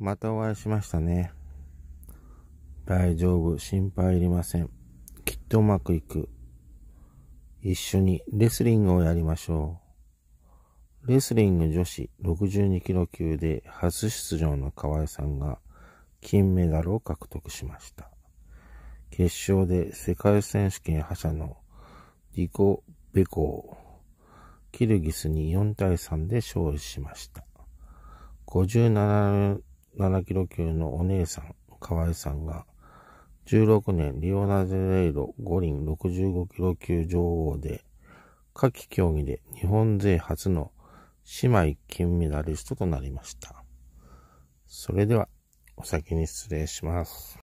またお会いしましたね。大丈夫、心配いりません。きっとうまくいく。一緒にレスリングをやりましょう。レスリング女子62キロ級で初出場の河合さんが金メダルを獲得しました。決勝で世界選手権覇者のディゴ・ベコをキルギスに4対3で勝利しました。57 7キロ級のお姉さん、河合さんが、16年リオナゼレイロ五輪65キロ級女王で、夏季競技で日本勢初の姉妹金メダリストとなりました。それでは、お先に失礼します。